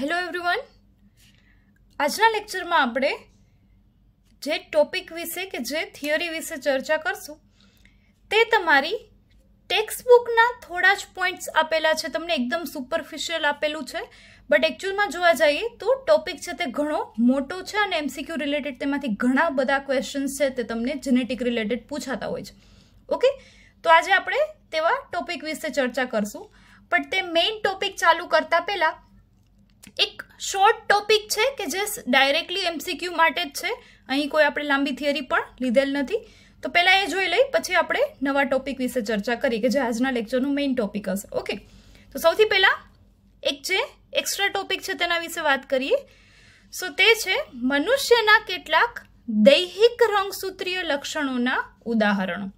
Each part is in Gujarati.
હેલો એવરીવન આજના લેક્ચરમાં આપણે જે ટોપિક વિશે કે જે થિયરી વિશે ચર્ચા કરશું તે તમારી ટેક્સ્ટ બુકના થોડા જ પોઈન્ટ્સ આપેલા છે તમને એકદમ સુપરફિશિયલ આપેલું છે બટ એકચ્યુઅલમાં જોવા જઈએ તો ટોપિક છે તે ઘણો મોટો છે અને એમસીક્યુ રિલેટેડ તેમાંથી ઘણા બધા ક્વેશ્ચન્સ છે તે તમને જેનેટિક રિલેટેડ પૂછાતા હોય છે ઓકે તો આજે આપણે તેવા ટોપિક વિશે ચર્ચા કરશું પણ તે મેઇન ટોપિક ચાલુ કરતાં પહેલાં એક શોર્ટ ટોપિક છે કે જે ડાયરેક્ટલી એમસીક્યુ માટે જ છે અહીં કોઈ આપણે લાંબી થિયરી પણ લીધેલ નથી તો પહેલાં એ જોઈ લઈ પછી આપણે નવા ટોપિક વિશે ચર્ચા કરી કે જે આજના લેક્ચરનું મેઇન ટોપિક હશે ઓકે તો સૌથી પહેલાં એક જે એક્સ્ટ્રા ટોપિક છે તેના વિશે વાત કરીએ સો તે છે મનુષ્યના કેટલાક દૈહિક રંગસૂત્રીય લક્ષણોના ઉદાહરણો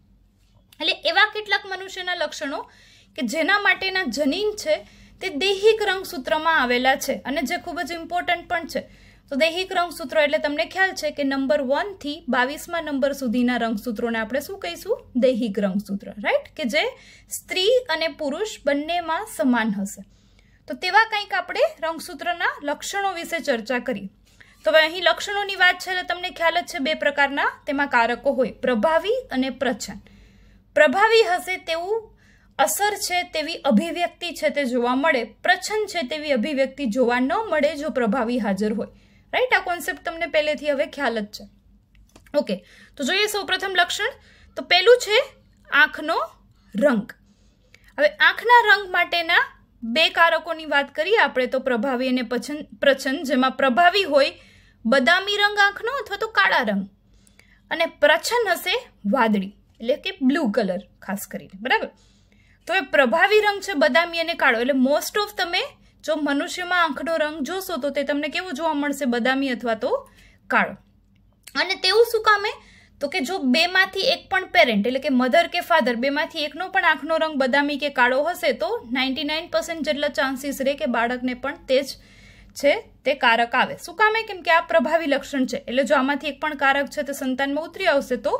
એટલે એવા કેટલાક મનુષ્યના લક્ષણો કે જેના માટેના જનીન છે તે દૈહિક રંગસૂત્રમાં આવેલા છે અને જે ખૂબ જ ઇમ્પોર્ટન્ટ પણ છે તો દૈહિક રંગસૂત્રો એટલે તમને ખ્યાલ છે કે નંબર વનથી બાવીસમાં નંબર સુધીના રંગસૂત્રોને આપણે શું કહીશું દૈહિક રંગસૂત્ર રાઈટ કે જે સ્ત્રી અને પુરુષ બંનેમાં સમાન હશે તો તેવા કંઈક આપણે રંગસૂત્રના લક્ષણો વિશે ચર્ચા કરી તો હવે અહીં લક્ષણોની વાત છે એટલે તમને ખ્યાલ જ છે બે પ્રકારના તેમાં કારકો હોય પ્રભાવી અને પ્રચન પ્રભાવી હશે તેવું અસર છે તેવી અભિવ્યક્તિ છે તે જોવા મળે પ્રછન્ન છે તેવી અભિવ્યક્તિ જોવા ન મળે જો પ્રભાવી હાજર હોય રાઈટ આ કોન્સેપ્ટ તમને પહેલેથી હવે ખ્યાલ જ છે ઓકે તો જોઈએ સૌપ્રથમ લક્ષણ તો પહેલું છે આંખનો રંગ હવે આંખના રંગ માટેના બે કારકોની વાત કરીએ આપણે તો પ્રભાવી અને પછન પ્રછન્ન જેમાં પ્રભાવી હોય બદામી રંગ આંખનો અથવા તો કાળા રંગ અને પ્રછન્ન હશે વાદળી એટલે કે બ્લુ કલર ખાસ કરીને બરાબર તો એ પ્રભાવી રંગ છે બદામી અને કાળો એટલે મોસ્ટ ઓફ તમે જો મનુષ્યમાં આંખનો રંગ જોશો તો તે તમને કેવું જોવા મળશે બદામી અથવા તો કાળો અને તેવું શું કામે તો કે જો બેમાંથી એક પણ પેરેન્ટ એટલે કે મધર કે ફાધર બેમાંથી એકનો પણ આંખનો રંગ બદામી કે કાળો હશે તો નાઇન્ટી નાઇન પર્સન્ટ જેટલા ચાન્સીસ રહે કે બાળકને પણ તે જ છે તે કારક આવે શું કામે કેમ કે આ પ્રભાવી લક્ષણ છે એટલે જો આમાંથી એક પણ કારક છે તે સંતાનમાં ઉતરી આવશે તો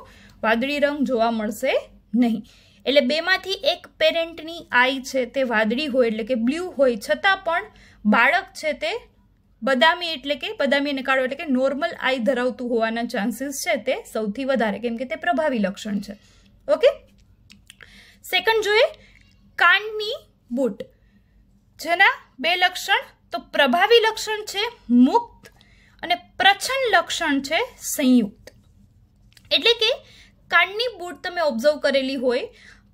વાદળી રંગ જોવા મળશે નહીં એટલે બેમાંથી એક પેરેન્ટની આઈ છે તે વાદળી હોય એટલે કે બ્લ્યુ હોય છતાં પણ બાળક છે તે બદામી એટલે કે બદામી અને કાળો એટલે કે નોર્મલ આઈ ધરાવતું હોવાના ચાન્સીસ છે તે સૌથી વધારે કેમ કે તે પ્રભાવી લક્ષણ છે ઓકે સેકન્ડ જોઈએ કાનની બૂટ જેના બે લક્ષણ તો પ્રભાવી લક્ષણ છે મુક્ત અને પ્રછન્ન લક્ષણ છે સંયુક્ત એટલે કે કાનની બૂટ તમે ઓબ્ઝર્વ કરેલી હોય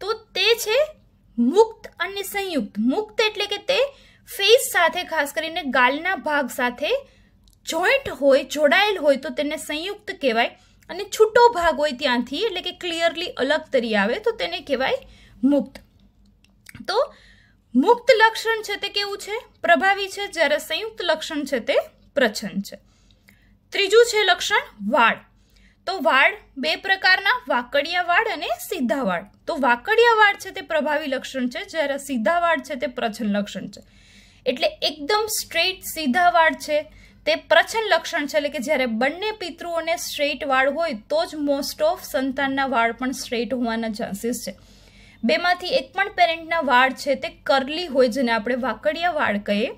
તો તે છે મુક્ત અને સંયુક્ત મુક્ત એટલે કે તે ફેસ સાથે ખાસ કરીને ગાલના ભાગ સાથે જોઈન્ટ હોય જોડાયેલ હોય તો તેને સંયુક્ત કહેવાય અને છૂટો ભાગ હોય ત્યાંથી એટલે કે ક્લિયરલી અલગ તરી આવે તો તેને કહેવાય મુક્ત તો મુક્ત લક્ષણ છે તે કેવું છે પ્રભાવી છે જ્યારે સંયુક્ત લક્ષણ છે તે પ્રછન્ન છે ત્રીજું છે લક્ષણ વાળ તો વાળ બે પ્રકારના વાકડિયા વાળ અને સીધા વાળ તો વાકડિયા વાળ છે તે પ્રભાવી લક્ષણ છે જ્યારે સીધા વાળ છે તે પ્રચન લક્ષણ છે એટલે એકદમ સ્ટ્રેટ સીધા વાળ છે તે પ્રચન લક્ષણ છે એટલે કે જ્યારે બંને પિતૃઓને સ્ટ્રેટ વાળ હોય તો જ મોસ્ટ ઓફ સંતાનના વાળ પણ સ્ટ્રેટ હોવાના ચાન્સીસ છે બેમાંથી એક પણ પેરેન્ટના વાળ છે તે કરલી હોય જેને આપણે વાકડિયા વાળ કહીએ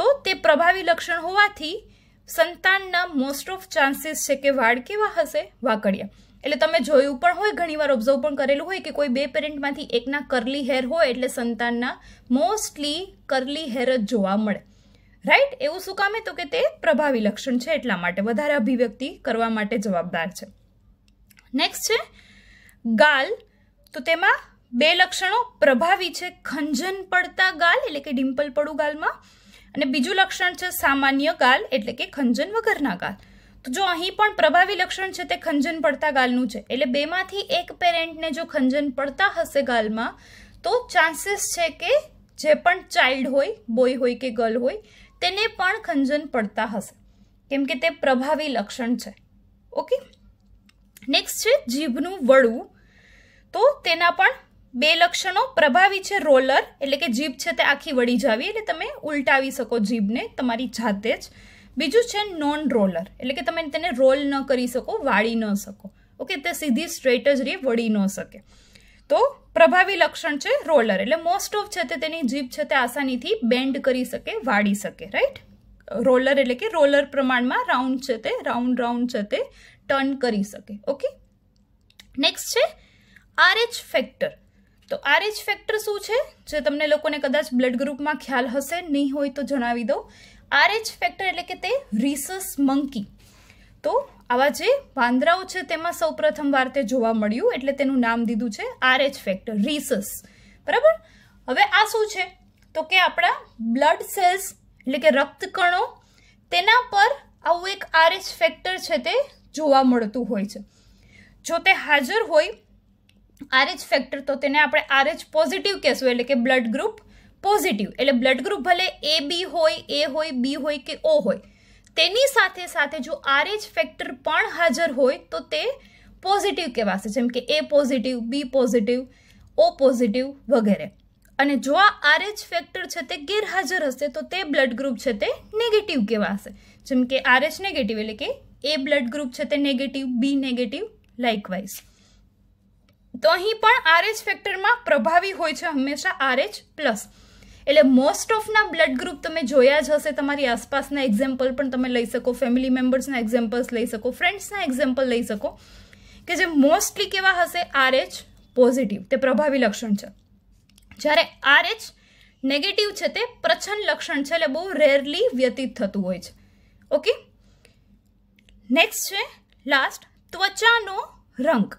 તો તે પ્રભાવી લક્ષણ હોવાથી સંતાનના મોસ્ટ ઓફ ચાન્સીસ છે કે વાળ કેવા હશે વાકડિયા એટલે તમે જોયું પણ હોય ઘણીવાર ઓબ્ઝર્વ પણ કરેલું હોય કે કોઈ બે પેરેન્ટમાંથી એકના કરલી હેર હોય એટલે સંતાનના મોસ્ટલી કરલી હેર જ જોવા મળે રાઈટ એવું શું કામે તો કે તે પ્રભાવી લક્ષણ છે એટલા માટે વધારે અભિવ્યક્તિ કરવા માટે જવાબદાર છે નેક્સ્ટ છે ગાલ તો તેમાં બે લક્ષણો પ્રભાવી છે ખંજન પડતા ગાલ એટલે કે ડિમ્પલ પડું ગાલમાં અને બીજું લક્ષણ છે સામાન્ય ગાલ એટલે કે ખંજન વગરના ગાલ તો જો અહીં પણ પ્રભાવી લક્ષણ છે તે ખંજન પડતા ગાલનું છે એટલે બેમાંથી એક પેરેન્ટને જો ખંજન પડતા હશે ગાલમાં તો ચાન્સીસ છે કે જે પણ ચાઇલ્ડ હોય બોય હોય કે ગર્લ હોય તેને પણ ખંજન પડતા હશે કેમ કે તે પ્રભાવી લક્ષણ છે ઓકે નેક્સ્ટ છે જીભનું વળવું તો તેના પણ બે લક્ષણો પ્રભાવી છે રોલર એટલે કે જીભ છે તે આખી વળી જાવી એટલે તમે ઉલટાવી શકો જીભને તમારી જાતે જ બીજું છે નોન રોલર એટલે કે તમે તેને રોલ ન કરી શકો વાળી ન શકો ઓકે તે સીધી સ્ટ્રેટ જ રહે વળી ન શકે તો પ્રભાવી લક્ષણ છે રોલર એટલે મોસ્ટ ઓફ છે તે તેની જીભ છે તે આસાનીથી બેન્ડ કરી શકે વાળી શકે રાઈટ રોલર એટલે કે રોલર પ્રમાણમાં રાઉન્ડ છે તે રાઉન્ડ રાઉન્ડ છે તે ટર્ન કરી શકે ઓકે નેક્સ્ટ છે આર એચ ફેક્ટર તો આરએચ ફેક્ટર શું છે જે તમને લોકોને કદાચ બ્લડ ગ્રુપમાં ખ્યાલ હશે નહીં હોય તો જણાવી દઉં આરએચ ફેક્ટર એટલે કે તે રીસસ મંકી તો આવા જે વાંદરાઓ છે તેમાં સૌપ્રથમ વાર તે જોવા મળ્યું એટલે તેનું નામ દીધું છે આરએચ ફેક્ટર રીસસ બરાબર હવે આ શું છે તો કે આપણા બ્લડ સેલ્સ એટલે કે રક્તકણો તેના પર આવું એક આરએચ ફેક્ટર છે તે જોવા મળતું હોય છે જો તે હાજર હોય આરએચ ફેક્ટર તો તેને આપણે આરએચ પોઝિટિવ કહેશું એટલે કે બ્લડ ગ્રુપ પોઝિટિવ એટલે બ્લડ ગ્રુપ ભલે એ બી હોય એ હોય બી હોય કે ઓ હોય તેની સાથે સાથે જો આરએચ ફેક્ટર પણ હાજર હોય તો તે પોઝિટિવ કહેવાશે જેમ કે A positive B positive O positive વગેરે અને જો આ આરએચ ફેક્ટર છે તે ગેરહાજર હશે તો તે બ્લડ ગ્રુપ છે તે નેગેટિવ કહેવાશે જેમ કે આરએચ નેગેટિવ એટલે કે એ બ્લડ ગ્રુપ છે તે નેગેટિવ બી નેગેટિવ લાઇકવાઇઝ તો અહીં પણ આરએચ ફેક્ટરમાં પ્રભાવી હોય છે હંમેશા આરએચ પ્લસ એટલે મોસ્ટ ઓફના બ્લડ ગ્રુપ તમે જોયા જ હશે તમારી આસપાસના એક્ઝામ્પલ પણ તમે લઈ શકો ફેમિલી મેમ્બર્સના એક્ઝામ્પલ્સ લઈ શકો ફ્રેન્ડ્સના એક્ઝામ્પલ લઈ શકો કે જે મોસ્ટલી કેવા હશે આરએચ પોઝિટિવ તે પ્રભાવી લક્ષણ છે જ્યારે આરએચ નેગેટિવ છે તે પ્રછન્ન લક્ષણ છે એટલે બહુ રેરલી વ્યતીત થતું હોય છે ઓકે નેક્સ્ટ છે લાસ્ટ ત્વચાનો રંગ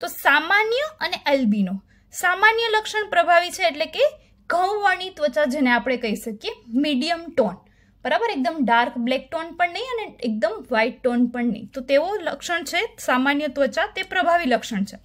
તો સામાન્ય અને એલ્બિનો સામાન્ય લક્ષણ પ્રભાવી છે એટલે કે ઘઉંવાણી ત્વચા જેને આપણે કહી શકીએ મીડિયમ ટોન બરાબર એકદમ ડાર્ક બ્લેક ટોન પણ નહીં અને એકદમ વ્હાઇટ ટોન પણ નહીં તો તેવો લક્ષણ છે સામાન્ય ત્વચા તે પ્રભાવી લક્ષણ છે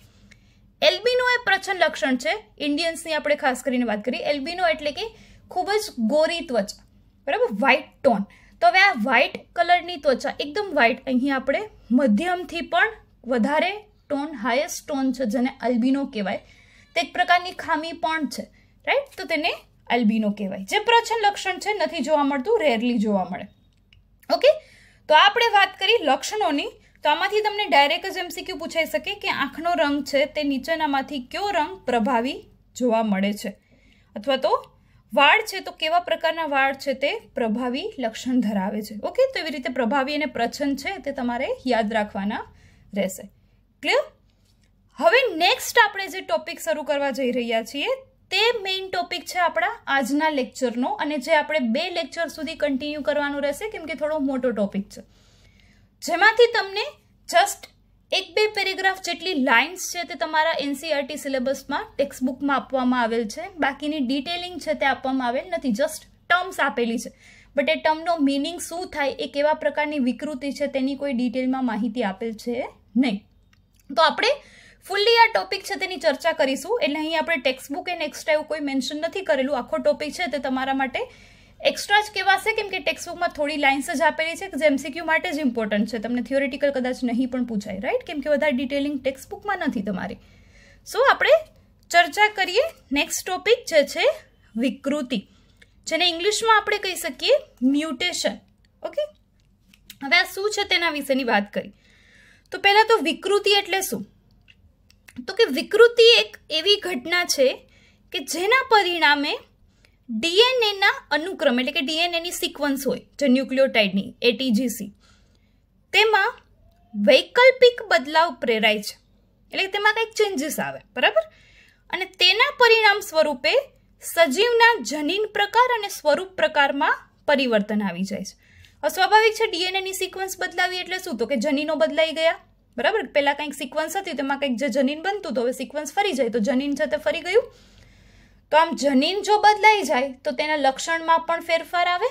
એલ્બિનો એ પ્રચંડ લક્ષણ છે ઇન્ડિયન્સની આપણે ખાસ કરીને વાત કરીએ એલ્બિનો એટલે કે ખૂબ જ ગોરી ત્વચા બરાબર વ્હાઇટ ટોન તો હવે આ વ્હાઇટ કલરની ત્વચા એકદમ વ્હાઇટ અહીં આપણે મધ્યમથી પણ વધારે ટોન હાયેસ્ટ ટોન છે જેને અલ્બિનો કહેવાય તે એક પ્રકારની ખામી પણ છે રાઈટ તો તેને અલ્બિનો કહેવાય જે પ્રચન લક્ષણ છે નથી જોવા મળતું રેરલી જોવા મળે ઓકે તો આપણે વાત કરી લક્ષણોની તો આમાંથી તમને ડાયરેક્ટ જ એમસીક્યુ પૂછાઈ શકે કે આંખનો રંગ છે તે નીચેનામાંથી કયો રંગ પ્રભાવી જોવા મળે છે અથવા તો વાળ છે તો કેવા પ્રકારના વાળ છે તે પ્રભાવી લક્ષણ ધરાવે છે ઓકે તો એવી રીતે પ્રભાવી અને પ્રછન છે તે તમારે યાદ રાખવાના રહેશે ક્લિયર હવે નેક્સ્ટ આપણે જે ટોપિક શરૂ કરવા જઈ રહ્યા છીએ તે મેઇન ટોપિક છે આપણા આજના લેક્ચરનો અને જે આપણે બે લેક્ચર સુધી કન્ટિન્યુ કરવાનું રહેશે કેમ કે થોડો મોટો ટોપિક છે જેમાંથી તમને જસ્ટ એક બે પેરેગ્રાફ જેટલી લાઇન્સ છે તે તમારા એનસીઆરટી સિલેબસમાં ટેક્સ્ટબુકમાં આપવામાં આવેલ છે બાકીની ડિટેલિંગ છે તે આપવામાં આવેલ નથી જસ્ટ ટર્મ્સ આપેલી છે બટ એ ટર્મનો મિનિંગ શું થાય એ કેવા પ્રકારની વિકૃતિ છે તેની કોઈ ડિટેલમાં માહિતી આપેલ છે નહીં તો આપણે ફૂલ્લી આ ટોપિક છે તેની ચર્ચા કરીશું એટલે અહીં આપણે ટેક્સ્ટબુક બુક એન્ડ એક્સ્ટ્રા એવું કોઈ મેન્શન નથી કરેલું આખો ટોપિક છે તે તમારા માટે એક્સ્ટ્રા જ કહેવાશે કેમ કે ટેક્સ્ટબુકમાં થોડી લાઇન્સ જ આપેલી છે કે જે એમસીક્યુ માટે જ ઇમ્પોર્ટન્ટ છે તમને થિયોરિટિકલ કદાચ નહીં પણ પૂછાય રાઈટ કેમ કે વધારે ડિટેલિંગ ટેક્સ્ટ બુકમાં નથી તમારી સો આપણે ચર્ચા કરીએ નેક્સ્ટ ટોપિક જે છે વિકૃતિ જેને ઇંગ્લિશમાં આપણે કહી શકીએ મ્યુટેશન ઓકે હવે આ શું છે તેના વિશેની વાત કરી તો પહેલાં તો વિકૃતિ એટલે શું તો કે વિકૃતિ એક એવી ઘટના છે કે જેના પરિણામે ડીએનએના અનુક્રમ એટલે કે ડીએનએની સિક્વન્સ હોય જે ન્યુક્લિયોટાઇડની એટીજીસી તેમાં વૈકલ્પિક બદલાવ પ્રેરાય છે એટલે કે તેમાં કંઈક ચેન્જીસ આવે બરાબર અને તેના પરિણામ સ્વરૂપે સજીવના જનીન પ્રકાર અને સ્વરૂપ પ્રકારમાં પરિવર્તન આવી જાય છે અસ્વાભાવિક છે ડીએનએની સિક્વન્સ બદલાવી એટલે શું તો કે જનીનો બદલાઈ ગયા બરાબર પહેલાં કંઈક સિક્વન્સ હતી તેમાં કંઈક જે જનીન બનતું તો હવે સિક્વન્સ ફરી જાય તો જનીન છે તે ફરી ગયું તો આમ જનીન જો બદલાઈ જાય તો તેના લક્ષણમાં પણ ફેરફાર આવે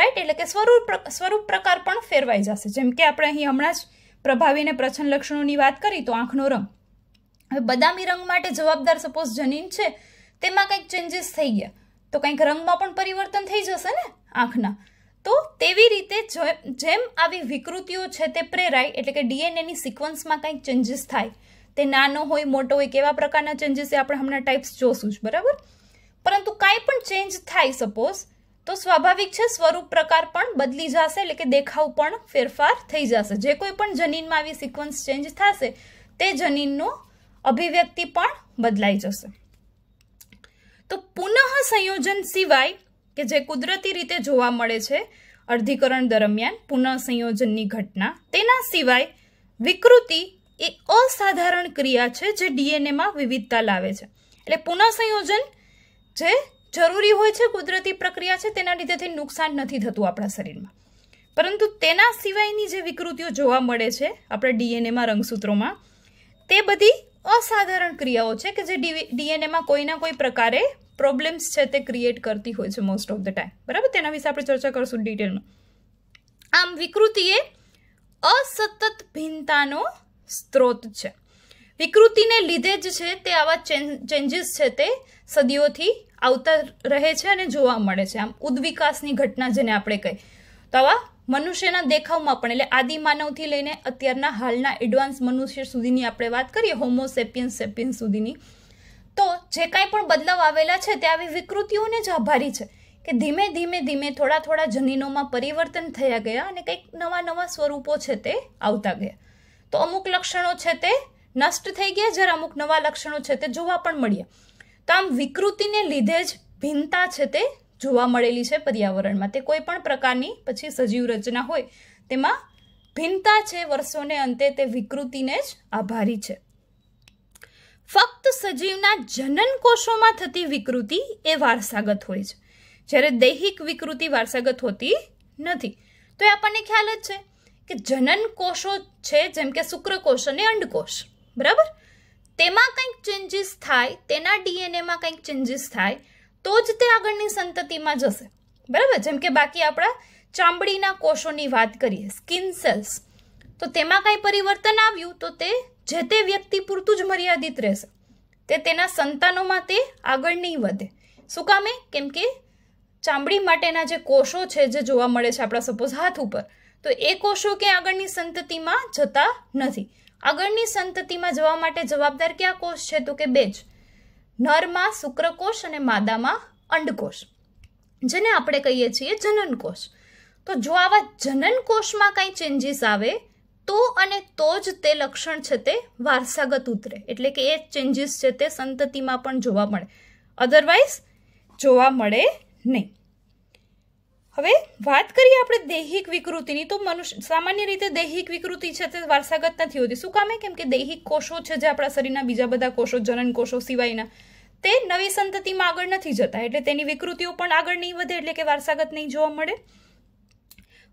રાઈટ એટલે કે સ્વરૂપ સ્વરૂપ પ્રકાર પણ ફેરવાઈ જશે જેમ કે આપણે અહીં હમણાં જ પ્રભાવીને અને પ્રછન્ન લક્ષણોની વાત કરી તો આંખનો રંગ હવે બદામી રંગ માટે જવાબદાર સપોઝ જનીન છે તેમાં કંઈક ચેન્જીસ થઈ ગયા તો કંઈક રંગમાં પણ પરિવર્તન થઈ જશે ને આંખના તો તેવી રીતે જેમ આવી વિકૃતિઓ છે તે પ્રેરાય એટલે કે ડીએનએની સિક્વન્સમાં કંઈક ચેન્જીસ થાય તે નાનો હોય મોટો હોય કેવા પ્રકારના ચેન્જીસ એ આપણે હમણાં ટાઈપ્સ જોશું જ બરાબર પરંતુ કાંઈ પણ ચેન્જ થાય સપોઝ તો સ્વાભાવિક છે સ્વરૂપ પ્રકાર પણ બદલી જશે એટલે કે દેખાવ પણ ફેરફાર થઈ જશે જે કોઈ પણ જનીનમાં આવી સિક્વન્સ ચેન્જ થશે તે જનીનનો અભિવ્યક્તિ પણ બદલાઈ જશે તો પુનઃ સંયોજન સિવાય કે જે કુદરતી રીતે જોવા મળે છે અર્ધીકરણ દરમિયાન પુનઃસંયોજનની ઘટના તેના સિવાય વિકૃતિ એ અસાધારણ ક્રિયા છે જે ડીએનએમાં વિવિધતા લાવે છે એટલે પુનઃસંયોજન જે જરૂરી હોય છે કુદરતી પ્રક્રિયા છે તેના લીધેથી નુકસાન નથી થતું આપણા શરીરમાં પરંતુ તેના સિવાયની જે વિકૃતિઓ જોવા મળે છે આપણા ડીએનએમાં રંગસૂત્રોમાં તે બધી અસાધારણ ક્રિયાઓ છે કે જે ડીએનએમાં કોઈના કોઈ પ્રકારે પ્રોબ્લેમ્સ છે તે ક્રિએટ કરતી હોય છે મોસ્ટ ઓફ ધ ટાઈમ બરાબર તેના વિશે આપણે ચર્ચા કરશું ડિટેલમાં આમ વિકૃતિએ અસતત ભિન્નતાનો સ્ત્રોત છે વિકૃતિને લીધે જ છે તે આવા ચેન્જીસ છે તે સદીઓથી આવતા રહે છે અને જોવા મળે છે આમ ઉદ્વિકાસની ઘટના જેને આપણે કહીએ તો આવા મનુષ્યના દેખાવમાં પણ એટલે આદિ માનવથી લઈને અત્યારના હાલના એડવાન્સ મનુષ્ય સુધીની આપણે વાત કરીએ હોમો સેપિયન્સ સેપિયન્સ સુધીની તો જે કાંઈ પણ બદલાવ આવેલા છે તે આવી વિકૃતિઓને જ આભારી છે કે ધીમે ધીમે ધીમે થોડા થોડા જનીનોમાં પરિવર્તન થયા ગયા અને કંઈક નવા નવા સ્વરૂપો છે તે આવતા ગયા તો અમુક લક્ષણો છે તે નષ્ટ થઈ ગયા જ્યારે અમુક નવા લક્ષણો છે તે જોવા પણ મળ્યા તો આમ વિકૃતિને લીધે જ ભિન્નતા છે તે જોવા મળેલી છે પર્યાવરણમાં તે કોઈ પણ પ્રકારની પછી સજીવ રચના હોય તેમાં ભિન્નતા છે વર્ષોને અંતે તે વિકૃતિને જ આભારી છે ફક્ત સજીવના જનન કોષોમાં થતી વિકૃતિ એ વારસાગત હોય છે જ્યારે દૈહિક વિકૃતિ વારસાગત હોતી નથી તો એ આપણને ખ્યાલ જ છે કે જનન કોષો છે જેમ કે શુક્રકોષ અને અંડકોષ બરાબર તેમાં કંઈક ચેન્જીસ થાય તેના ડીએનએમાં કંઈક ચેન્જીસ થાય તો જ તે આગળની સંતતિમાં જશે બરાબર જેમ કે બાકી આપણા ચામડીના કોષોની વાત કરીએ સ્કિન સેલ્સ તો તેમાં કંઈ પરિવર્તન આવ્યું તો તે જે તે વ્યક્તિ પૂરતું જ મર્યાદિત રહેશે તે તેના સંતાનોમાં તે આગળ નહીં વધે શું કામે કેમ કે ચામડી માટેના જે કોષો છે જે જોવા મળે છે આપણા સપોઝ હાથ ઉપર તો એ કોષો કે આગળની સંતતિમાં જતા નથી આગળની સંતતિમાં જવા માટે જવાબદાર કયા કોષ છે તો કે બે જ નરમાં શુક્રકોષ અને માદામાં અંડકોષ જેને આપણે કહીએ છીએ જનનકોષ તો જો આવા જનનકોષમાં કંઈ ચેન્જીસ આવે તો અને તો જ તે લક્ષણ છે તે વારસાગત ઉતરે એટલે કે એ ચેન્જીસ છે તે સંતતિમાં પણ જોવા મળે અધરવાઇઝ જોવા મળે નહીં હવે વાત કરીએ આપણે દૈહિક વિકૃતિની તો મનુષ્ય સામાન્ય રીતે દૈહિક વિકૃતિ છે તે વારસાગત નથી હોતી શું કામે કેમ કે દૈહિક કોષો છે જે આપણા શરીરના બીજા બધા કોષો જનન કોષો સિવાયના તે નવી સંતતિમાં આગળ નથી જતા એટલે તેની વિકૃતિઓ પણ આગળ નહીં વધે એટલે કે વારસાગત નહીં જોવા મળે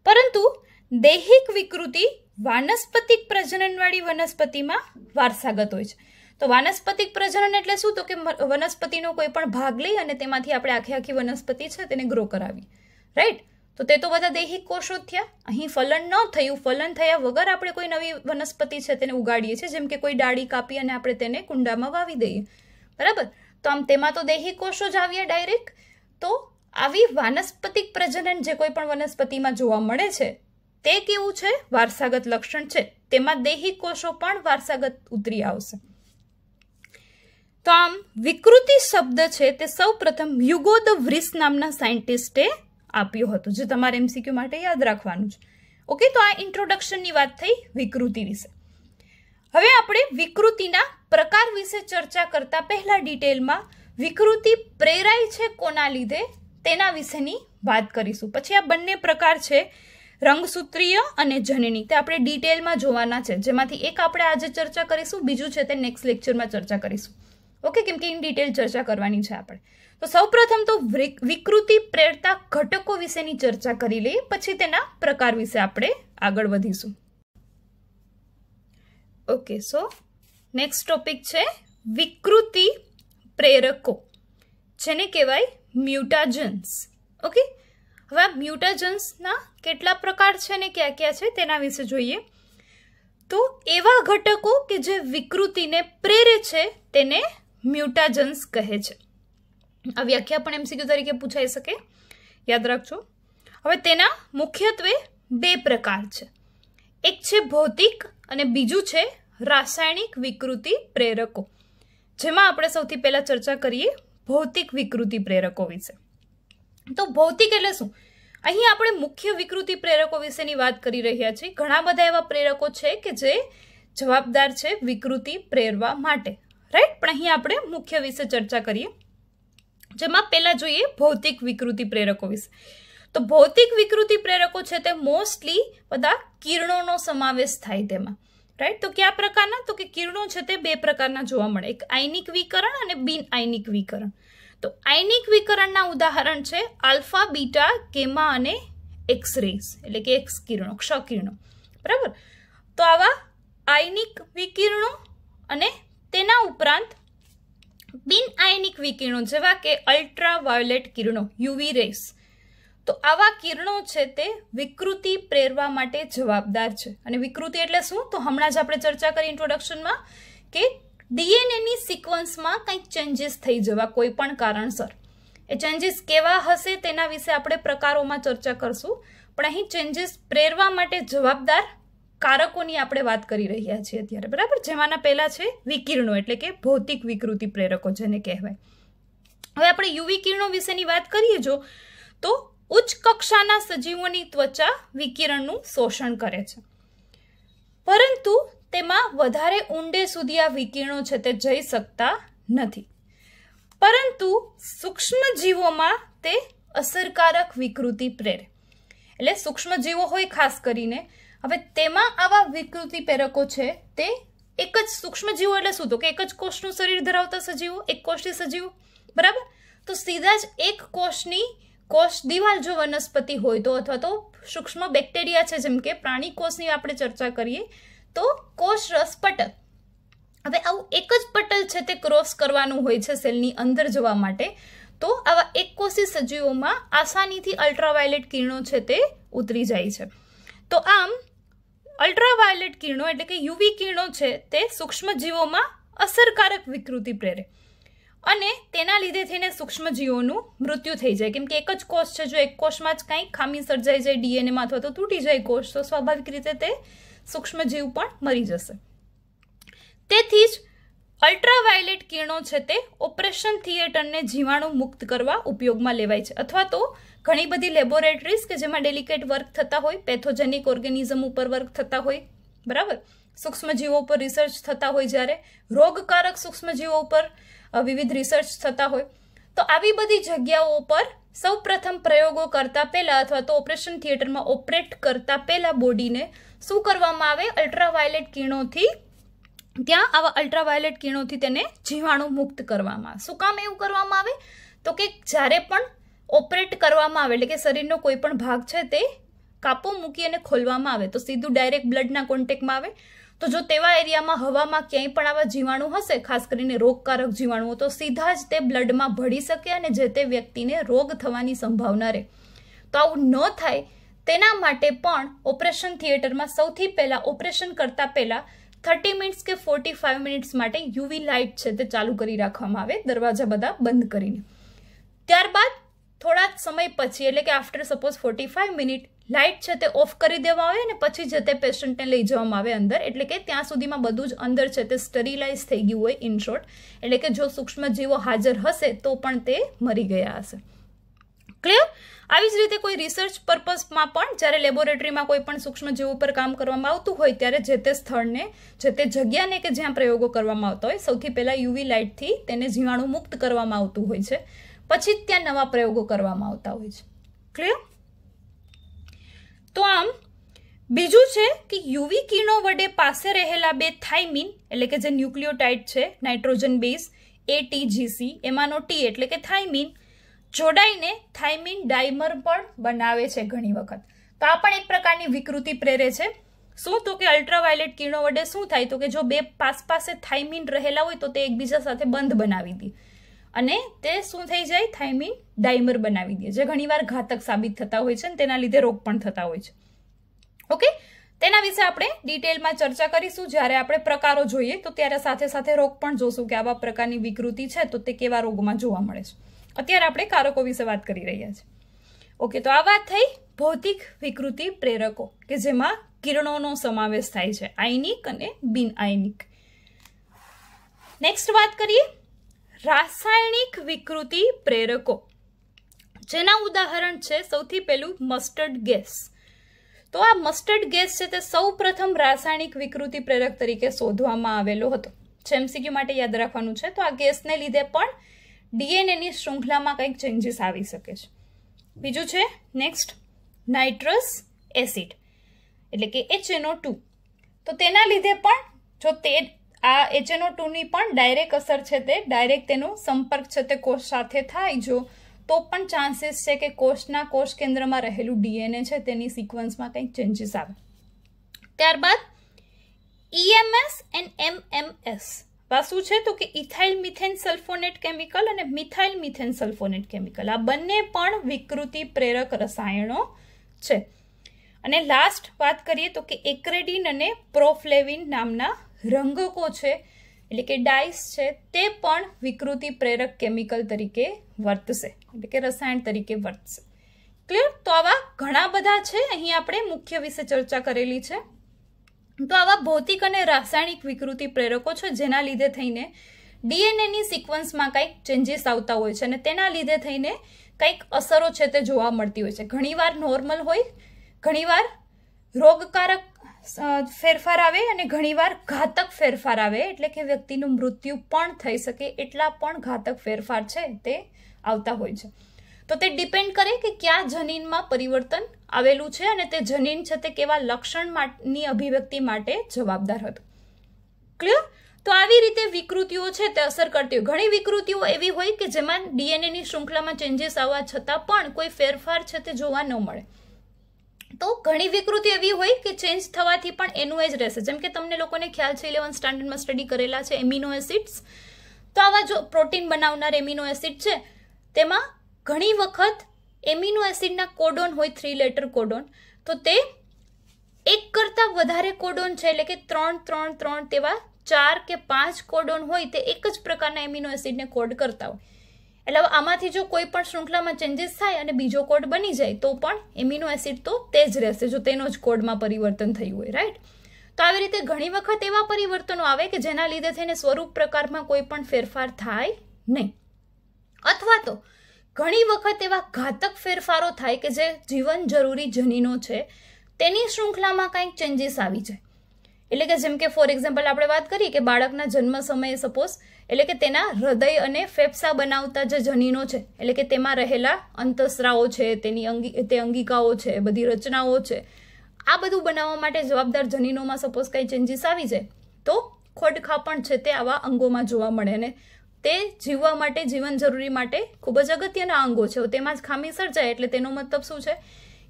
પરંતુ દૈહિક વિકૃતિ વાનસ્પતિક પ્રજનનવાળી વનસ્પતિમાં વારસાગત હોય છે તો વાનસ્પતિક પ્રજનન એટલે શું તો કે વનસ્પતિનો કોઈ પણ ભાગ લઈ અને તેમાંથી આપણે આખી આખી વનસ્પતિ છે તેને ગ્રો કરાવી રાઈટ તો તે તો બધા દૈહિક કોષો થયા અહીં ફલન ન થયું ફલન થયા વગર આપણે કોઈ નવી વનસ્પતિ છે તેને ઉગાડીએ છીએ જેમ કે કોઈ ડાળી કાપી અને આપણે તેને કુંડામાં વાવી દઈએ બરાબર તો આમ તેમાં તો દેહી કોષો જ આવ્યા ડાયરેક્ટ તો આવી વાનસ્પતિક પ્રજનન જે કોઈ પણ વનસ્પતિમાં જોવા મળે છે તે કેવું છે વારસાગત લક્ષણ છે તેમાં દેહી કોષો પણ વારસાગત ઉતરી આવશે તો આમ વિકૃતિ શબ્દ છે તે સૌ પ્રથમ હ્યુગો ધ વ્રિસ નામના સાયન્ટિસ્ટે આપ્યું હતું જે તમારે એમસીક્યુ માટે યાદ રાખવાનું છે ઓકે તો આ ઇન્ટ્રોડક્શનની વાત થઈ વિકૃતિ વિશે હવે આપણે વિકૃતિના પ્રકાર વિશે ચર્ચા કરતા પહેલા ડિટેલમાં વિકૃતિ પ્રેરાય છે કોના લીધે તેના વિશેની વાત કરીશું પછી આ બંને પ્રકાર છે રંગસૂત્રીય અને જનની તે આપણે ડિટેલમાં જોવાના છે જેમાંથી એક આપણે આજે ચર્ચા કરીશું બીજું છે તે નેક્સ્ટ લેક્ચરમાં ચર્ચા કરીશું ઓકે કેમ કે ઇન ડિટેલ ચર્ચા કરવાની છે આપણે તો સૌપ્રથમ તો વિકૃતિ પ્રેરતા ઘટકો વિશેની ચર્ચા કરી લઈએ પછી તેના પ્રકાર વિશે આપણે આગળ વધીશું ઓકે સો નેક્સ્ટ ટોપિક છે વિકૃતિ પ્રેરકો જેને કહેવાય મ્યુટાજન્સ ઓકે હવે આ મ્યુટાજન્સના કેટલા પ્રકાર છે અને ક્યાં ક્યાં છે તેના વિશે જોઈએ તો એવા ઘટકો કે જે વિકૃતિને પ્રેરે છે તેને મ્યુટાજન્સ કહે છે આ વ્યાખ્યા પણ એમસીક્યુ તરીકે પૂછાઈ શકે યાદ રાખજો હવે તેના મુખ્યત્વે બે પ્રકાર છે એક છે ભૌતિક અને બીજું છે રાસાયણિક વિકૃતિ પ્રેરકો જેમાં આપણે સૌથી પહેલાં ચર્ચા કરીએ ભૌતિક વિકૃતિ પ્રેરકો વિશે તો ભૌતિક એટલે શું અહીં આપણે મુખ્ય વિકૃતિ પ્રેરકો વિશેની વાત કરી રહ્યા છીએ ઘણા બધા એવા પ્રેરકો છે કે જે જવાબદાર છે વિકૃતિ પ્રેરવા માટે રાઈટ પણ અહીં આપણે મુખ્ય વિશે ચર્ચા કરીએ જેમાં પહેલાં જોઈએ ભૌતિક વિકૃતિ પ્રેરકો વિશે તો ભૌતિક વિકૃતિ પ્રેરકો છે તે મોસ્ટલી બધા કિરણોનો સમાવેશ થાય તેમાં રાઈટ તો કયા પ્રકારના તો કે કિરણો છે તે બે પ્રકારના જોવા મળે એક આયનિક વિકરણ અને બિન આયનિક વિકરણ તો આયનિક વિકરણના ઉદાહરણ છે આલ્ફા બીટા કેમા અને એક્સ રેસ એટલે કે એક્સ કિરણો ક્ષ કિરણો બરાબર તો આવા આયનિક વિકિરણો અને તેના ઉપરાંત બિન આયનિક વિકિરણો જેવા કે અલ્ટ્રાવાયોલેટ કિરણો યુવી રેસ તો આવા કિરણો છે તે વિકૃતિ પ્રેરવા માટે જવાબદાર છે અને વિકૃતિ એટલે શું તો હમણાં જ આપણે ચર્ચા કરી ઇન્ટ્રોડક્શનમાં કે ડીએનએની સિક્વન્સમાં કંઈક ચેન્જીસ થઈ જવા કોઈ પણ કારણસર એ ચેન્જીસ કેવા હશે તેના વિશે આપણે પ્રકારોમાં ચર્ચા કરશું પણ અહીં ચેન્જીસ પ્રેરવા માટે જવાબદાર કારકોની આપણે વાત કરી રહ્યા છીએ અત્યારે બરાબર જેમાંના પહેલાં છે વિકિરણો એટલે કે ભૌતિક વિકૃતિ પ્રેરકો જેને કહેવાય હવે આપણે યુવી કિરણો વિશેની વાત કરીએ જો તો ઉચ્ચ કક્ષાના સજીવોની ત્વચા વિકિરણનું શોષણ કરે છે વધારે ઊંડે સુધી આ વિકિરણો છે તે જઈ શકતા નથી પરંતુ સૂક્ષ્મજીવોમાં તે અસરકારક વિકૃતિ પ્રેરે એટલે સૂક્ષ્મજીવો હોય ખાસ કરીને હવે તેમાં આવા વિકૃતિ પ્રેરકો છે તે એક જ સૂક્ષ્મજીવો એટલે શું તો કે એક જ કોષનું શરીર ધરાવતા સજીવો એક કોષી સજીવો બરાબર તો સીધા જ એક કોષની કોષ દિવાલ જો વનસ્પતિ હોય તો અથવા તો સૂક્ષ્મ બેક્ટેરિયા છે જેમ કે પ્રાણી કોષની આપણે ચર્ચા કરીએ તો કોષ રસ પટલ હવે આવું એક જ પટલ છે તે ક્રોસ કરવાનું હોય છે સેલની અંદર જવા માટે તો આવા એક એકકોષી સજીવોમાં આસાનીથી અલ્ટ્રાવાયોલેટ કિરણો છે તે ઉતરી જાય છે તો આમ અલ્ટ્રાવાયોલેટ કિરણો એટલે કે યુવી કિરણો છે તે સૂક્ષ્મજીવોમાં અસરકારક વિકૃતિ પ્રેરે અને તેના લીધે થઈને સૂક્ષ્મજીવોનું મૃત્યુ થઈ જાય કેમ કે એક જ કોષ છે જો એક કોષમાં જ કંઈ ખામી સર્જાઈ જાય ડીએનએમાં અથવા તો તૂટી જાય કોષ તો સ્વાભાવિક રીતે તે સૂક્ષ્મજીવ પણ મરી જશે તેથી જ અલ્ટ્રાવાયોલેટ કિરણો છે તે ઓપરેશન થિયેટરને જીવાણુ મુક્ત કરવા ઉપયોગમાં લેવાય છે અથવા તો ઘણી બધી લેબોરેટરીઝ કે જેમાં ડેલિકેટ વર્ક થતા હોય પેથોજેનિક ઓર્ગેનિઝમ ઉપર વર્ક થતા હોય બરાબર સૂક્ષ્મજીવો ઉપર રિસર્ચ થતા હોય જ્યારે રોગકારક સૂક્ષ્મજીવો ઉપર વિવિધ રિસર્ચ થતા હોય તો આવી બધી જગ્યાઓ પર સૌ પ્રથમ પ્રયોગો કરતા પહેલાં અથવા તો ઓપરેશન થિયેટરમાં ઓપરેટ કરતા પહેલાં બોડીને શું કરવામાં આવે અલ્ટ્રાવાયોલેટ કિરણોથી ત્યાં આવા અલ્ટ્રાવાયોલેટ કિરણોથી તેને જીવાણુ મુક્ત કરવામાં શું કામ એવું કરવામાં આવે તો કે જ્યારે પણ ઓપરેટ કરવામાં આવે એટલે કે શરીરનો કોઈ પણ ભાગ છે તે કાપો મૂકી અને ખોલવામાં આવે તો સીધું ડાયરેક્ટ બ્લડના કોન્ટેક્ટમાં આવે તો જો તેવા એરિયામાં હવામાં ક્યાંય પણ આવા જીવાણુ હશે ખાસ કરીને રોગકારક જીવાણુઓ તો સીધા જ તે બ્લડમાં ભળી શકે અને જે તે વ્યક્તિને રોગ થવાની સંભાવના રહે તો આવું ન થાય તેના માટે પણ ઓપરેશન થિયેટરમાં સૌથી પહેલાં ઓપરેશન કરતાં પહેલાં થર્ટી મિનિટ્સ કે ફોર્ટી ફાઇવ મિનિટ્સ માટે યુવી લાઇટ છે તે ચાલુ કરી રાખવામાં આવે દરવાજા બધા બંધ કરીને ત્યારબાદ થોડા સમય પછી એટલે કે after suppose forty five minute light છે તે ઓફ કરી દેવામાં આવે અને પછી જે તે પેશન્ટને લઈ જવામાં આવે અંદર એટલે કે ત્યાં સુધીમાં બધું જ અંદર છે તે સ્ટરીલાઇઝ થઈ ગયું હોય ઇન શોર્ટ એટલે કે જો સૂક્ષ્મજીવો હાજર હશે તો પણ તે મરી ગયા હશે ક્લિયર આવી જ રીતે કોઈ રિસર્ચ પર્પઝમાં પણ જ્યારે લેબોરેટરીમાં કોઈ પણ સૂક્ષ્મજીવ ઉપર કામ કરવામાં આવતું હોય ત્યારે જે તે સ્થળને જે તે જગ્યાને કે જ્યાં પ્રયોગો કરવામાં આવતા હોય સૌથી પહેલાં યુવી લાઇટથી તેને જીવાણુ મુક્ત કરવામાં આવતું હોય છે પછી જ ત્યાં નવા પ્રયોગો કરવામાં આવતા હોય છે ક્લિયર તો આમ બીજું છે કે યુવી કિરણો વડે પાસે રહેલા બે થાઇમિન એટલે કે જે ન્યુક્લિયોટાઇડ છે નાઇટ્રોજન બેઝ એટીજીસી એમાંનો ટી એટલે કે થાઇમિન જોડાઈને થાઇમિન ડાયમર પણ બનાવે છે ઘણી વખત તો આ પણ એક પ્રકારની વિકૃતિ પ્રેરે છે શું તો કે અલ્ટ્રાવાયોલેટ કિરણો વડે શું થાય તો કે જો બે પાસ પાસે થાઇમિન રહેલા હોય તો તે એકબીજા સાથે બંધ બનાવી દે અને તે શું થઈ જાય થાઇમિન ડાયમર બનાવી દે જે ઘણીવાર ઘાતક સાબિત થતા હોય છે અને તેના લીધે રોગ પણ થતા હોય છે ઓકે તેના વિશે આપણે ડિટેલમાં ચર્ચા કરીશું જ્યારે આપણે પ્રકારો જોઈએ તો ત્યારે સાથે સાથે રોગ પણ જોશું કે આવા પ્રકારની વિકૃતિ છે તો તે કેવા રોગમાં જોવા મળે છે અત્યારે આપણે કારકો વિશે વાત કરી રહ્યા છીએ ઓકે તો આ વાત થઈ ભૌતિક વિકૃતિ પ્રેરકો કે જેમાં કિરણોનો સમાવેશ થાય છે આયનિક અને બિન આયનિક નેક્સ્ટ વાત કરીએ રાસાયણિક વિકૃતિ પ્રેરકો જેના ઉદાહરણ છે સૌથી પહેલું મસ્ટર્ડ ગેસ તો આ મસ્ટર્ડ ગેસ છે તે સૌ પ્રથમ રાસાયણિક વિકૃતિ પ્રેરક તરીકે શોધવામાં આવેલો હતો જેમસીક્યુ માટે યાદ રાખવાનું છે તો આ ગેસને લીધે પણ ડીએનએની શૃંખલામાં કંઈક ચેન્જીસ આવી શકે છે બીજું છે નેક્સ્ટ નાઇટ્રસ એસિડ એટલે કે એચ એનો ટુ તો તેના લીધે પણ જો તે આ એચએનઓ ટુની પણ ડાયરેક્ટ અસર છે તે ડાયરેક્ટ તેનો સંપર્ક છે તે કોષ સાથે થાય જો તો પણ ચાન્સીસ છે કે કોષના કોષ કેન્દ્રમાં રહેલું ડીએનએ છે તેની સિક્વન્સમાં કંઈક ચેન્જીસ આવે ત્યારબાદ ઈએમએસ એન્ડ એમએમએસ આ શું છે તો કે ઇથાઇલ મિથેન સલ્ફોનેટ કેમિકલ અને મિથાઇલ મિથેન સલ્ફોનેટ કેમિકલ આ બંને પણ વિકૃતિ પ્રેરક રસાયણો છે અને લાસ્ટ વાત કરીએ તો કે એક્રેડિન અને પ્રોફ્લેવિન નામના રંગકો છે એટલે કે ડાઈસ છે તે પણ વિકૃતિ પ્રેરક કેમિકલ તરીકે વર્તશે એટલે કે રસાયણ તરીકે વર્તશે ક્લિયર તો આવા ઘણા બધા છે અહીં આપણે મુખ્ય વિશે ચર્ચા કરેલી છે તો આવા ભૌતિક અને રાસાયણિક વિકૃતિ પ્રેરકો છે જેના લીધે થઈને ડીએનએની સિક્વન્સમાં કંઈક ચેન્જીસ આવતા હોય છે અને તેના લીધે થઈને કંઈક અસરો છે તે જોવા મળતી હોય છે ઘણીવાર નોર્મલ હોય ઘણીવાર રોગકારક ફેરફાર આવે અને ઘણીવાર ઘાતક ફેરફાર આવે એટલે કે વ્યક્તિનું મૃત્યુ પણ થઈ શકે એટલા પણ ઘાતક ફેરફાર છે તે આવતા હોય છે તો તે ડિપેન્ડ કરે કે ક્યાં જનીનમાં પરિવર્તન આવેલું છે અને તે જનીન છે તે કેવા લક્ષણની અભિવ્યક્તિ માટે જવાબદાર હતું ક્લિયર તો આવી રીતે વિકૃતિઓ છે તે અસર કરતી હોય ઘણી વિકૃતિઓ એવી હોય કે જેમાં ડીએનએની શૃંખલામાં ચેન્જીસ આવવા છતાં પણ કોઈ ફેરફાર છે તે જોવા ન મળે તો ઘણી વિકૃતિ એવી હોય કે ચેન્જ થવાથી પણ એનું એ જ રહેશે જેમ કે તમને લોકોને ખ્યાલ છે ઇલેવન સ્ટાન્ડર્ડમાં સ્ટડી કરેલા છે એમિનો એસિડ્સ તો આવા જો પ્રોટીન બનાવનાર એમિનો એસિડ છે તેમાં ઘણી વખત એમિનો એસિડના કોડોન હોય થ્રી લેટર કોડોન તો તે એક કરતાં વધારે કોડોન છે એટલે કે ત્રણ ત્રણ ત્રણ તેવા ચાર કે પાંચ કોડોન હોય તે એક જ પ્રકારના એમિનો એસિડને કોડ કરતા હોય એટલે આમાંથી જો કોઈ પણ શૃંખલામાં ચેન્જીસ થાય અને બીજો કોડ બની જાય તો પણ એમિનો એસિડ તો તે જ રહેશે જો તેનો જ કોડમાં પરિવર્તન થયું હોય રાઈટ તો આવી રીતે ઘણી વખત એવા પરિવર્તનો આવે કે જેના લીધે થઈને સ્વરૂપ પ્રકારમાં કોઈ પણ ફેરફાર થાય નહીં અથવા તો ઘણી વખત એવા ઘાતક ફેરફારો થાય કે જે જીવન જરૂરી જનીનો છે તેની શૃંખલામાં કંઈક ચેન્જીસ આવી જાય એટલે કે જેમ કે ફોર એક્ઝામ્પલ આપણે વાત કરીએ કે બાળકના જન્મ સમયે સપોઝ એટલે કે તેના હૃદય અને ફેફસા બનાવતા જે જનીનો છે એટલે કે તેમાં રહેલા અંતસ્રાવો છે તેની અંગી તે અંગિકાઓ છે બધી રચનાઓ છે આ બધું બનાવવા માટે જવાબદાર જનીનોમાં સપોઝ કંઈ ચેન્જીસ આવી જાય તો પણ છે તે આવા અંગોમાં જોવા મળે અને તે જીવવા માટે જીવન જરૂરી માટે ખૂબ જ અગત્યના અંગો છે તેમાં જ ખામી સર્જાય એટલે તેનો મતલબ શું છે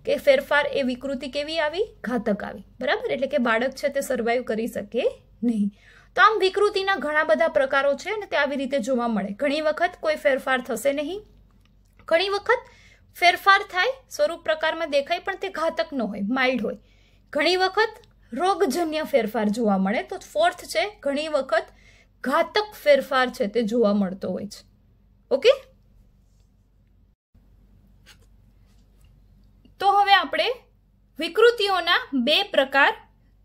કે ફેરફાર એ વિકૃતિ કેવી આવી ઘાતક આવી બરાબર એટલે કે બાળક છે તે સર્વાઈવ કરી શકે નહીં તો આમ વિકૃતિના ઘણા બધા પ્રકારો છે અને તે આવી રીતે જોવા મળે ઘણી વખત કોઈ ફેરફાર થશે નહીં ઘણી વખત ફેરફાર થાય સ્વરૂપ પ્રકારમાં દેખાય પણ તે ઘાતક ન હોય માઇલ્ડ હોય ઘણી વખત રોગજન્ય ફેરફાર જોવા મળે તો ફોર્થ છે ઘણી વખત ઘાતક ફેરફાર છે તે જોવા મળતો હોય છે ઓકે તો હવે આપણે વિકૃતિઓના બે પ્રકાર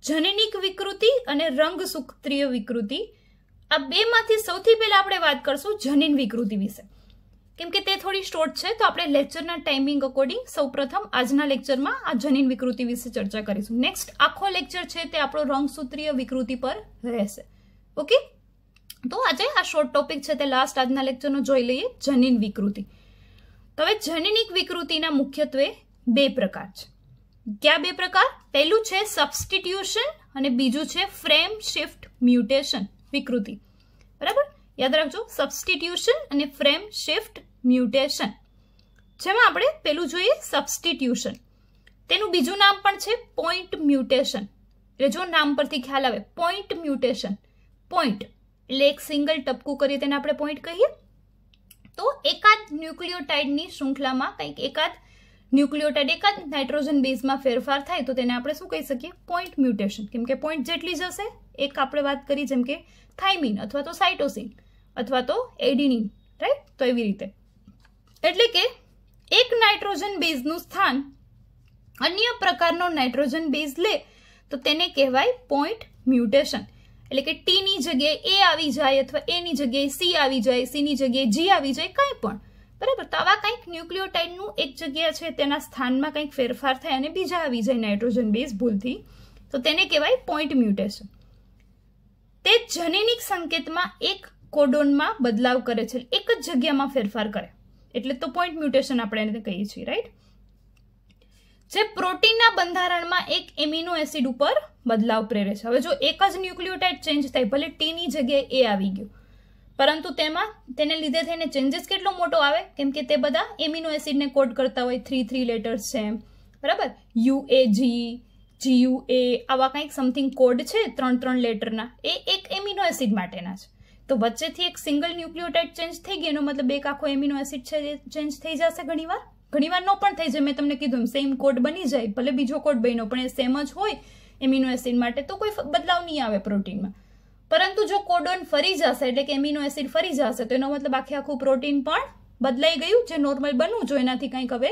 જનનિક વિકૃતિ અને રંગસૂત્રીય વિકૃતિ આ બેમાંથી સૌથી પહેલાં આપણે વાત કરશું જનીન વિકૃતિ વિશે કેમ કે તે થોડી શોર્ટ છે તો આપણે લેક્ચરના ટાઈમિંગ અકોર્ડિંગ સૌપ્રથમ આજના લેક્ચરમાં આ જનીન વિકૃતિ વિશે ચર્ચા કરીશું નેક્સ્ટ આખો લેક્ચર છે તે આપણો રંગસૂત્રીય વિકૃતિ પર રહેશે ઓકે તો આજે આ શોર્ટ ટોપિક છે તે લાસ્ટ આજના લેક્ચરનો જોઈ લઈએ જનીન વિકૃતિ તો હવે જનીનિક વિકૃતિના મુખ્યત્વે બે પ્રકાર છે કયા બે પ્રકાર પહેલું છે સબસ્ટિટ્યુશન અને બીજું છે ફ્રેમ શિફ્ટ મ્યુટેશન વિકૃતિ બરાબર યાદ રાખજો સબસ્ટિટ્યુશન અને ફ્રેમ શિફ્ટ મ્યુટેશન જેમાં આપણે પેલું જોઈએ સબસ્ટિટ્યુશન તેનું બીજું નામ પણ છે પોઈન્ટ મ્યુટેશન એટલે જો નામ પરથી ખ્યાલ આવે પોઈન્ટ મ્યુટેશન પોઈન્ટ એટલે એક સિંગલ ટપકું કરીએ તેને આપણે પોઈન્ટ કહીએ તો એકાદ ન્યુક્લિયોટાઇડની શૃંખલામાં કંઈક એકાદ ન્યુક્લિયોટાઇડ એકાદ નાઇટ્રોજન બેઝમાં ફેરફાર થાય તો તેને આપણે શું કહી શકીએ પોઈન્ટ મ્યુટેશન કેમ કે પોઈન્ટ જેટલી જશે એક આપણે વાત કરી જેમ કે થાઇમિન અથવા તો સાઇટોસિન અથવા તો એડિનિન રાઈટ તો એવી રીતે એટલે કે એક નાઇટ્રોજન બેઝનું સ્થાન અન્ય પ્રકારનો નાઇટ્રોજન બેઝ લે તો તેને કહેવાય પોઈન્ટ મ્યુટેશન એટલે કે ટીની જગ્યાએ એ આવી જાય અથવા એની જગ્યાએ સી આવી જાય સીની જગ્યાએ જી આવી જાય કંઈ પણ બરાબર તો આવા કંઈક ન્યુક્લિયોટાઇડનું એક જગ્યા છે તેના સ્થાનમાં કંઈક ફેરફાર થાય અને બીજા આવી જાય નાઇટ્રોજન બેઝ ભૂલથી તો તેને કહેવાય પોઈન્ટ મ્યુટેશન તે જનેનિક સંકેતમાં એક કોડોનમાં બદલાવ કરે છે એક જ જગ્યામાં ફેરફાર કરે એટલે તો પોઈન્ટ મ્યુટેશન આપણે એને કહીએ છીએ રાઈટ જે પ્રોટીનના બંધારણમાં એક એમિનો એસિડ ઉપર બદલાવ પ્રેરે છે હવે જો એક જ ન્યુક્લિયોટાઇડ ચેન્જ થાય ભલે ટીની જગ્યાએ એ આવી ગયું પરંતુ તેમાં તેને લીધે થઈને ચેન્જીસ કેટલો મોટો આવે કેમ કે તે બધા એમિનો એસિડને કોડ કરતા હોય થ્રી થ્રી લેટર્સ છે બરાબર યુ એ જી જીયુ એ આવા કંઈક સમથિંગ કોડ છે ત્રણ ત્રણ લેટરના એ એક એમિનો એસિડ માટેના છે તો વચ્ચેથી એક સિંગલ ન્યુક્લિયોટાઇડ ચેન્જ થઈ ગઈ એનો મતલબ એક આખો એમિનો એસિડ છે એ ચેન્જ થઈ જશે ઘણીવાર ઘણીવાર નો પણ થઈ જાય મેં તમને કીધું સેમ કોડ બની જાય ભલે બીજો કોડ બન્યો પણ એ સેમ જ હોય એમિનો એસિડ માટે તો કોઈ બદલાવ નહીં આવે પ્રોટીનમાં પરંતુ જો કોડોન ફરી જશે એટલે કે એમિનો એસિડ ફરી જશે તો એનો મતલબ આખે આખું પ્રોટીન પણ બદલાઈ ગયું જે નોર્મલ બનવું જોઈએ એનાથી કંઈક હવે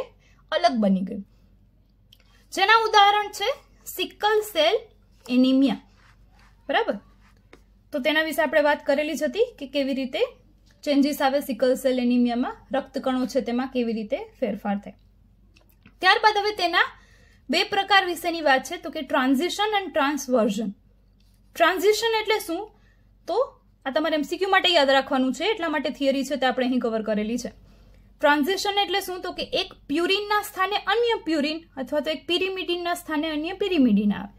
અલગ બની ગયું જેના ઉદાહરણ છે સિકલ સેલ એનિમિયા બરાબર તો તેના વિશે આપણે વાત કરેલી જ હતી કે કેવી રીતે ચેન્જીસ આવે સિકલ સેલ એનિમિયામાં રક્તકણો છે તેમાં કેવી રીતે ફેરફાર થાય ત્યારબાદ હવે તેના બે પ્રકાર વિશેની વાત છે તો કે ટ્રાન્ઝિશન એન્ડ ટ્રાન્સવર્ઝન ટ્રાન્ઝિશન એટલે શું તો આ તમારે એમસીક્યુ માટે યાદ રાખવાનું છે એટલા માટે થિયરી છે તે આપણે અહીં કવર કરેલી છે ટ્રાન્ઝેશન એટલે શું તો કે એક પ્યુરિનના સ્થાને અન્ય પ્યુરિન અથવા તો એક પિરિમિડિનના સ્થાને અન્ય પિરિમિડિન આવે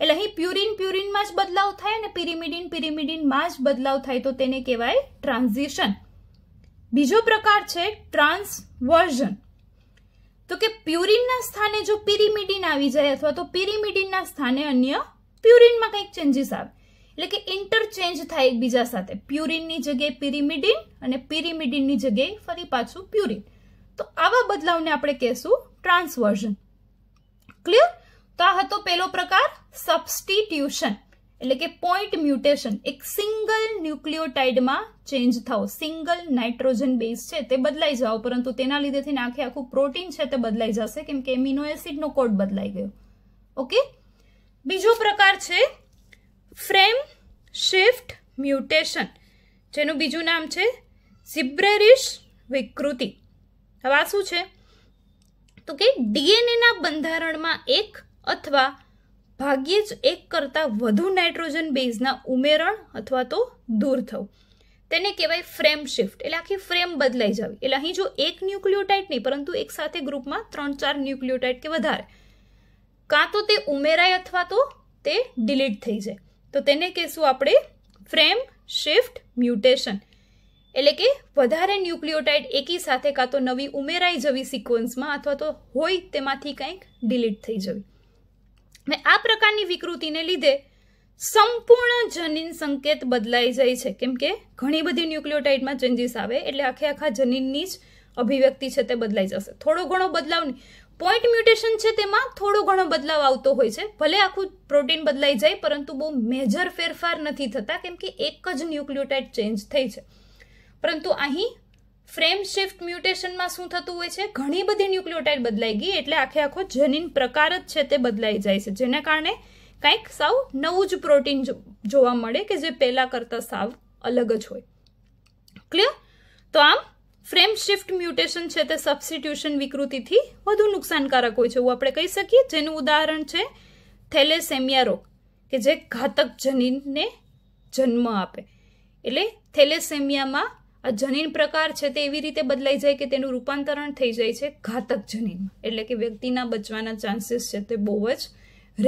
એટલે અહીં પ્યુરિન પ્યુરિનમાં જ બદલાવ થાય અને પિરિમિડિન પિરિમિડિનમાં જ બદલાવ થાય તો તેને કહેવાય ટ્રાન્ઝેશન બીજો પ્રકાર છે ટ્રાન્સવર્ઝન તો કે પ્યુરિનના સ્થાને જો પિરિમિડિન આવી જાય અથવા તો પિરિમિડિનના સ્થાને અન્ય પ્યુરિનમાં કંઈક ચેન્જીસ આવે એટલે કે ઇન્ટરચેન્જ થાય એકબીજા સાથે પ્યુરિનની જગ્યાએ પિરિમિડિન અને પિરિમિડિનની જગ્યાએ ફરી પાછું પ્યુરિન તો આવા બદલાવને આપણે કહેશું ટ્રાન્સવર્ઝન ક્લિયર તો આ હતો પહેલો પ્રકાર સબસ્ટિટ્યુશન એટલે કે પોઈન્ટ મ્યુટેશન એક સિંગલ ન્યુક્લિયોટાઇડમાં ચેન્જ થવો સિંગલ નાઇટ્રોજન બેઝ છે તે બદલાઈ જાવ પરંતુ તેના લીધે થઈને આખે આખું પ્રોટીન છે તે બદલાઈ જશે કેમ કે એમિનો એસિડનો કોડ બદલાઈ ગયો ઓકે બીજો પ્રકાર છે ફ્રેમ શિફ્ટ મ્યુટેશન જેનું બીજું નામ છે સિબ્રેરિશ વિકૃતિ હવે આ શું છે તો કે ડીએનએના બંધારણમાં એક અથવા ભાગ્યે જ એક કરતાં વધુ નાઇટ્રોજન બેઝના ઉમેરણ અથવા તો દૂર થવું તેને કહેવાય ફ્રેમ શિફ્ટ એટલે આખી ફ્રેમ બદલાઈ જવી એટલે અહીં જો એક ન્યુક્લિયોટાઇડ નહીં પરંતુ એકસાથે ગ્રુપમાં ત્રણ ચાર ન્યુક્લિયોટાઇડ કે વધારે કાં તો તે ઉમેરાય અથવા તો તે ડિલીટ થઈ જાય તો તેને કહેશું આપણે ફ્રેમ શિફ્ટ મ્યુટેશન એટલે કે વધારે ન્યુક્લિયોટાઇડ એકી સાથે કાં તો નવી ઉમેરાઈ જવી સિક્વન્સમાં અથવા તો હોય તેમાંથી કંઈક ડિલીટ થઈ જવી ને આ પ્રકારની વિકૃતિને લીધે સંપૂર્ણ જનીન સંકેત બદલાઈ જાય છે કેમ કે ઘણી બધી ન્યુક્લિયોટાઇડમાં ચેન્જીસ આવે એટલે આખે આખા જનીનની જ અભિવ્યક્તિ છે તે બદલાઈ જશે થોડો ઘણો બદલાવ નહીં પોઈન્ટ મ્યુટેશન છે તેમાં થોડો ઘણો બદલાવ આવતો હોય છે ભલે આખું પ્રોટીન બદલાઈ જાય પરંતુ બહુ મેજર ફેરફાર નથી થતા કેમ કે એક જ ન્યુક્લિયોટાઇડ ચેન્જ થઈ છે પરંતુ અહીં ફ્રેમ શિફ્ટ મ્યુટેશનમાં શું થતું હોય છે ઘણી બધી ન્યુક્લિયોટાઇડ બદલાઈ ગઈ એટલે આખે આખો જનીન પ્રકાર જ છે તે બદલાઈ જાય છે જેના કારણે કંઈક સાવ નવું જ પ્રોટીન જોવા મળે કે જે પહેલાં કરતાં સાવ અલગ જ હોય ક્લિયર તો આમ ફ્રેમ શિફ્ટ મ્યુટેશન છે તે સબસ્ટિટ્યુશન વિકૃતિથી વધુ નુકસાનકારક હોય છે એવું આપણે કહી શકીએ જેનું ઉદાહરણ છે થેલેસેમિયા રોગ કે જે ઘાતક જનીનને જન્મ આપે એટલે થેલેસેમિયામાં આ જનીન પ્રકાર છે તે એવી રીતે બદલાઈ જાય કે તેનું રૂપાંતરણ થઈ જાય છે ઘાતક જનીનમાં એટલે કે વ્યક્તિના બચવાના ચાન્સીસ છે તે બહુ જ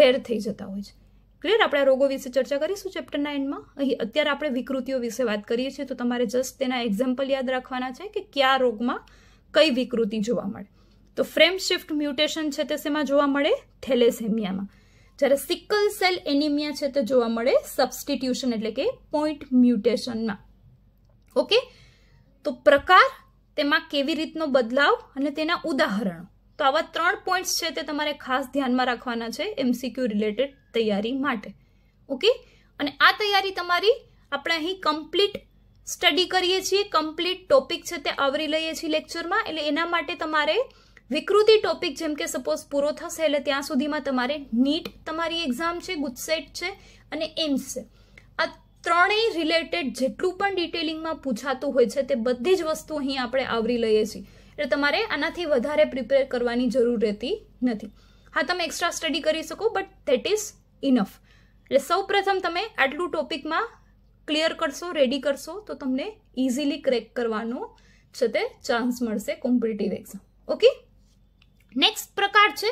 રેર થઈ જતા હોય છે ક્લિયર આપણે આ રોગો વિશે ચર્ચા કરીશું ચેપ્ટરના એન્ડમાં અહીં અત્યારે આપણે વિકૃતિઓ વિશે વાત કરીએ છીએ તો તમારે જસ્ટ તેના એક્ઝામ્પલ યાદ રાખવાના છે કે કયા રોગમાં કઈ વિકૃતિ જોવા મળે તો ફ્રેમ શિફ્ટ મ્યુટેશન છે તે શેમાં જોવા મળે થેલેસેમિયામાં જ્યારે સિકલ સેલ એનિમિયા છે તે જોવા મળે સબસ્ટિટ્યુશન એટલે કે પોઈન્ટ મ્યુટેશનમાં ઓકે તો પ્રકાર તેમાં કેવી રીતનો બદલાવ અને તેના ઉદાહરણો તો આવા ત્રણ પોઈન્ટ્સ છે તે તમારે ખાસ ધ્યાનમાં રાખવાના છે એમસીક્યુ રિલેટેડ તૈયારી માટે ઓકે અને આ તૈયારી તમારી આપણે અહીં કમ્પ્લીટ સ્ટડી કરીએ છીએ કમ્પ્લીટ ટોપિક છે તે આવરી લઈએ છીએ લેક્ચરમાં એટલે એના માટે તમારે વિકૃતિ ટોપિક જેમ કે સપોઝ પૂરો થશે એટલે ત્યાં સુધીમાં તમારે નીટ તમારી એક્ઝામ છે ગુજસેટ છે અને એમ્સ છે આ ત્રણેય રિલેટેડ જેટલું પણ ડિટેલિંગમાં પૂછાતું હોય છે તે બધી જ વસ્તુ અહીં આપણે આવરી લઈએ છીએ એટલે તમારે આનાથી વધારે પ્રિપેર કરવાની જરૂર રહેતી નથી હા તમે એક્સ્ટ્રા સ્ટડી કરી શકો બટ ધેટ ઇઝ ઇનફ એટલે સૌ પ્રથમ તમે આટલું ટોપિકમાં ક્લિયર કરશો રેડી કરશો તો તમને ઇઝીલી ક્રેક કરવાનો છે તે ચાન્સ મળશે કોમ્પિટિટિવ એક્ઝામ ઓકે નેક્સ્ટ પ્રકાર છે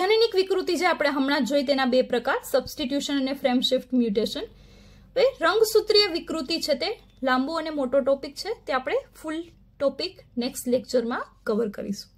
જનનિક વિકૃતિ જે આપણે હમણાં જોઈ તેના બે પ્રકાર સબસ્ટિટ્યુશન અને ફ્રેમ શિફ્ટ મ્યુટેશન હવે રંગસૂત્રીય વિકૃતિ છે તે લાંબો અને મોટો ટોપિક છે તે આપણે ફૂલ ટોપિક નેક્સ્ટ લેક્ચરમાં કવર કરીશું